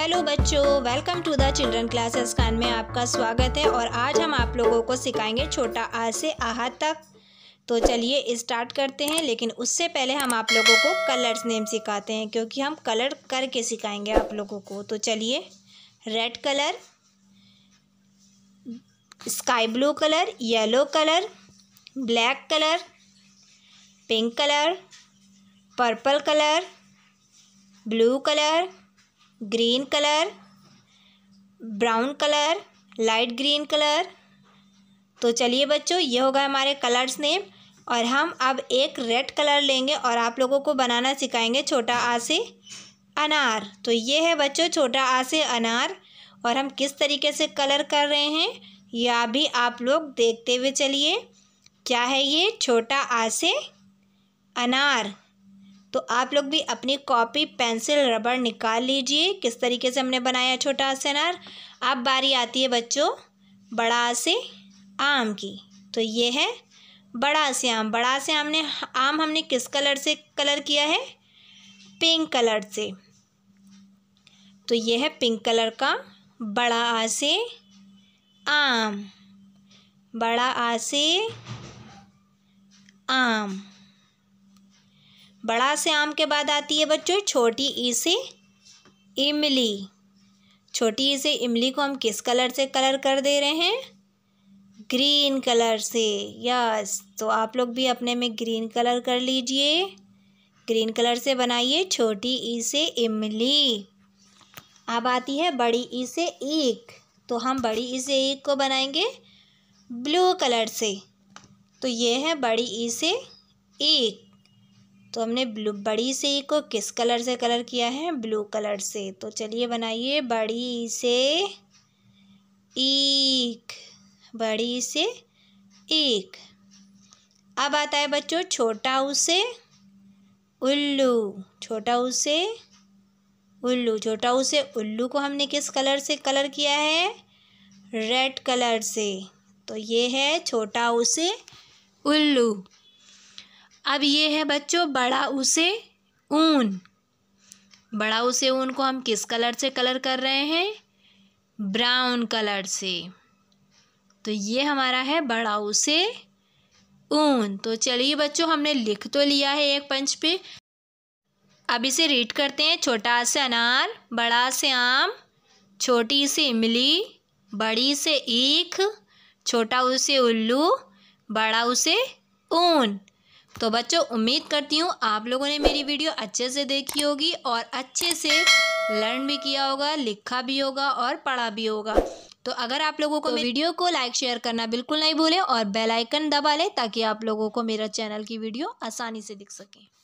hello बच्चों welcome to the children classes Khan में आपका स्वागत है और आज हम आप लोगों को सिखाएंगे छोटा आ से आहा तक तो चलिए स्टार्ट करते हैं लेकिन उससे पहले हम आप लोगों को कलर्स नेम सिखाते हैं क्योंकि हम कलर करके सिखाएंगे आप लोगों को तो चलिए red colour sky blue colour yellow colour black colour pink colour purple colour blue colour green colour brown colour light green colour तो चलिए बच्चों ये हो गए हमारे कलर्स नेम और हम अब एक रेड कलर लेंगे और आप लोगों को बनाना सिखाएंगे छोटा आ से अनार तो ये है बच्चों छोटा आ से अनार और हम किस तरीके से कलर कर रहे हैं यह भी आप लोग देखते हुए चलिए क्या है ये छोटा आ से अनार तो आप लोग भी अपनी कॉपी पेंसिल रबर निकाल लीजिए किस तरीके से हमने बनाया छोटा सेनार अब बारी आती है बच्चों बड़ा से आम की तो ये है बड़ा से आम बड़ा से आम ने आम हमने किस कलर से कलर किया है पिंक कलर से तो ये है पिंक कलर का बड़ा आ से आम बड़ा आ से आम बड़ा से आम के बाद आती है बच्चों छोटी ई से इमली छोटी ई से इमली को हम किस कलर से कलर कर दे रहे हैं ग्रीन कलर से यस तो आप लोग भी अपने में ग्रीन कलर कर लीजिए ग्रीन कलर से बनाइए छोटी ई से इमली अब आती है बड़ी ई से एक तो हम बड़ी ई से एक को बनाएंगे ब्लू कलर से तो ये है बड़ी ई से एक तो हमने ब्लू बड़ी से को किस कलर से कलर किया है ब्लू कलर से तो चलिए बनाइए बड़ी से एक बड़ी से एक अब आता है बच्चों छोटा उसे उल्लू छोटा उसे उल्लू छोटा उसे उल्लू को हमने किस कलर से कलर किया है रेड कलर से तो ये है छोटा उसे उल्लू अब ये है बच्चों बड़ा उसे ऊन बड़ा उसे ऊन को हम किस कलर से कलर कर रहे हैं ब्राउन कलर से तो ये हमारा है बड़ा उसे ऊन तो चलिए बच्चों हमने लिख तो लिया है एक पंच पे अब इसे रीड करते हैं छोटा से अनार बड़ा से आम छोटी से इमली बड़ी से ईख छोटा उसे उल्लू बड़ा उसे ऊन तो बच्चों उम्मीद करती हूँ आप लोगों ने मेरी वीडियो अच्छे से देखी होगी और अच्छे से लर्न भी किया होगा लिखा भी होगा और पढ़ा भी होगा तो अगर आप लोगों को तो वीडियो को लाइक शेयर करना बिल्कुल नहीं भूलें और बेल आइकन दबा लें ताकि आप लोगों को मेरा चैनल की वीडियो आसानी से दिख सके